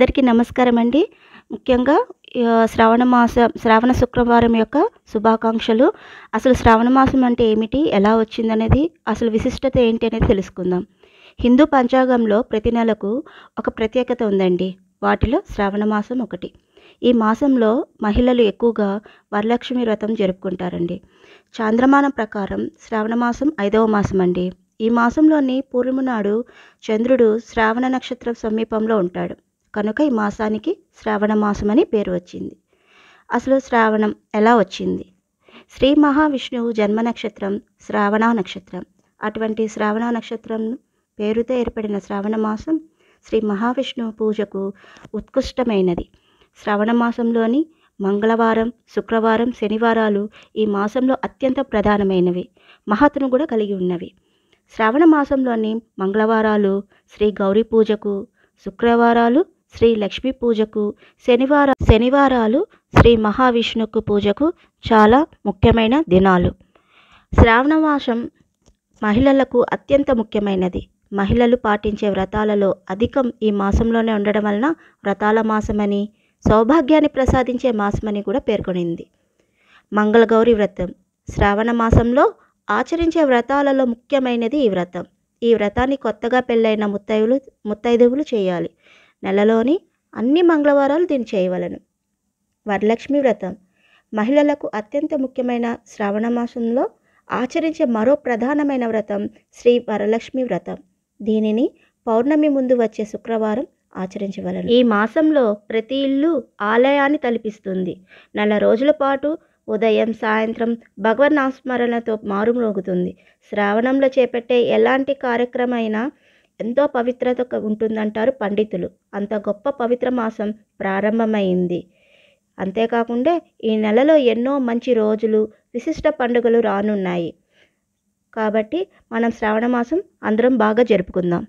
అందరికీ నమస్కారం అండి ముఖ్యంగా శ్రావణ మాస శ్రావణ శుక్రవారం యొక్క శుభాకాంక్షలు అసలు శ్రావణ మాసం అంటే ఏమిటి ఎలా వచ్చిందనేది అసలు విశిష్టత ఏంటి అనేది తెలుసుకుందాం హిందూ పంచాంగంలో ప్రతి నెలకు ఒక ప్రత్యేకత ఉందండి వాటిలో శ్రావణ మాసం ఒకటి ఈ మాసంలో మహిళలు ఎక్కువగా వరలక్ష్మి వ్రతం జరుపుకుంటారండి చాంద్రమానం ప్రకారం శ్రావణ మాసం ఐదవ మాసం అండి ఈ మాసంలోని పూర్ణిమ నాడు చంద్రుడు శ్రావణ నక్షత్రం సమీపంలో ఉంటాడు కనుక ఈ మాసానికి శ్రావణ మాసం అని పేరు వచ్చింది అసలు శ్రావణం ఎలా వచ్చింది శ్రీ మహావిష్ణువు జన్మ నక్షత్రం శ్రావణ నక్షత్రం అటువంటి శ్రావణ నక్షత్రం పేరుతో ఏర్పడిన శ్రావణ మాసం శ్రీ మహావిష్ణువు పూజకు ఉత్కృష్టమైనది శ్రావణ మాసంలోని మంగళవారం శుక్రవారం శనివారాలు ఈ మాసంలో అత్యంత ప్రధానమైనవి మహత్తును కూడా కలిగి ఉన్నవి శ్రావణ మాసంలోని మంగళవారాలు శ్రీ గౌరీ పూజకు శుక్రవారాలు శ్రీ లక్ష్మీ పూజకు శనివార శనివారాలు శ్రీ మహావిష్ణుకు పూజకు చాలా ముఖ్యమైన దినాలు శ్రావణ మాసం మహిళలకు అత్యంత ముఖ్యమైనది మహిళలు పాటించే వ్రతాలలో అధికం ఈ మాసంలోనే ఉండడం వలన వ్రతాల మాసమని సౌభాగ్యాన్ని ప్రసాదించే మాసమని కూడా పేర్కొనింది మంగళగౌరి వ్రతం శ్రావణ మాసంలో ఆచరించే వ్రతాలలో ముఖ్యమైనది ఈ వ్రతం ఈ వ్రతాన్ని కొత్తగా పెళ్ళైన ముత్తైదువులు ముత్తైదువులు చేయాలి నెలలోని అన్ని మంగళవారాలు దీన్ని చేయవలను వరలక్ష్మి వ్రతం మహిళలకు అత్యంత ముఖ్యమైన శ్రావణ మాసంలో ఆచరించే మరో ప్రధానమైన వ్రతం శ్రీ వరలక్ష్మి వ్రతం దీనిని పౌర్ణమి ముందు వచ్చే శుక్రవారం ఆచరించవలను ఈ మాసంలో ప్రతి ఇల్లు ఆలయాన్ని తలిపిస్తుంది నెల రోజుల పాటు ఉదయం సాయంత్రం భగవన్ నామస్మరణతో మారుమ్రోగుతుంది శ్రావణంలో చేపట్టే ఎలాంటి కార్యక్రమైనా ఎంతో పవిత్రత ఉంటుందంటారు పండితులు అంత గొప్ప పవిత్ర మాసం ప్రారంభమైంది అంతేకాకుండా ఈ నెలలో ఎన్నో మంచి రోజులు విశిష్ట పండుగలు రానున్నాయి కాబట్టి మనం శ్రావణ మాసం అందరం బాగా జరుపుకుందాం